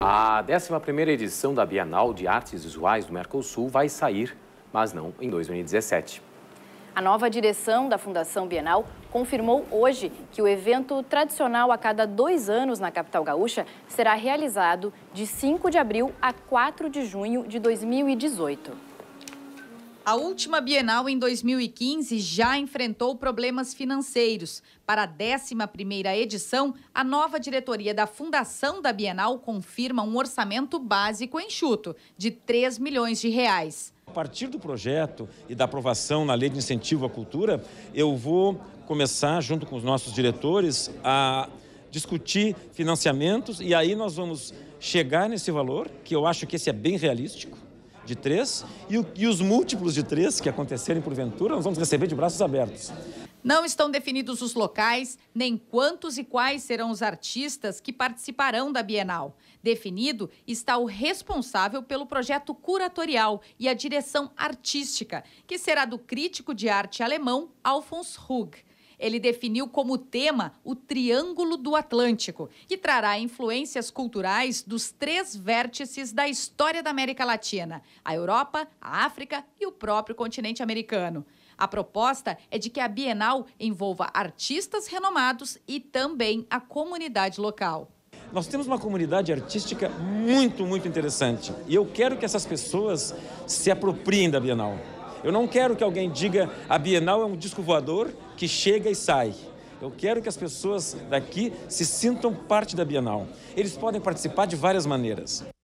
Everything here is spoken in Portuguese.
A 11ª edição da Bienal de Artes Visuais do Mercosul vai sair, mas não em 2017. A nova direção da Fundação Bienal confirmou hoje que o evento tradicional a cada dois anos na capital gaúcha será realizado de 5 de abril a 4 de junho de 2018. A última Bienal em 2015 já enfrentou problemas financeiros. Para a 11ª edição, a nova diretoria da Fundação da Bienal confirma um orçamento básico enxuto de 3 milhões de reais. A partir do projeto e da aprovação na Lei de Incentivo à Cultura, eu vou começar junto com os nossos diretores a discutir financiamentos e aí nós vamos chegar nesse valor, que eu acho que esse é bem realístico de três e, e os múltiplos de três que acontecerem porventura, nós vamos receber de braços abertos. Não estão definidos os locais, nem quantos e quais serão os artistas que participarão da Bienal. Definido está o responsável pelo projeto curatorial e a direção artística, que será do crítico de arte alemão Alfons Hug ele definiu como tema o Triângulo do Atlântico, que trará influências culturais dos três vértices da história da América Latina: a Europa, a África e o próprio continente americano. A proposta é de que a Bienal envolva artistas renomados e também a comunidade local. Nós temos uma comunidade artística muito, muito interessante. E eu quero que essas pessoas se apropriem da Bienal. Eu não quero que alguém diga a Bienal é um disco voador que chega e sai. Eu quero que as pessoas daqui se sintam parte da Bienal. Eles podem participar de várias maneiras.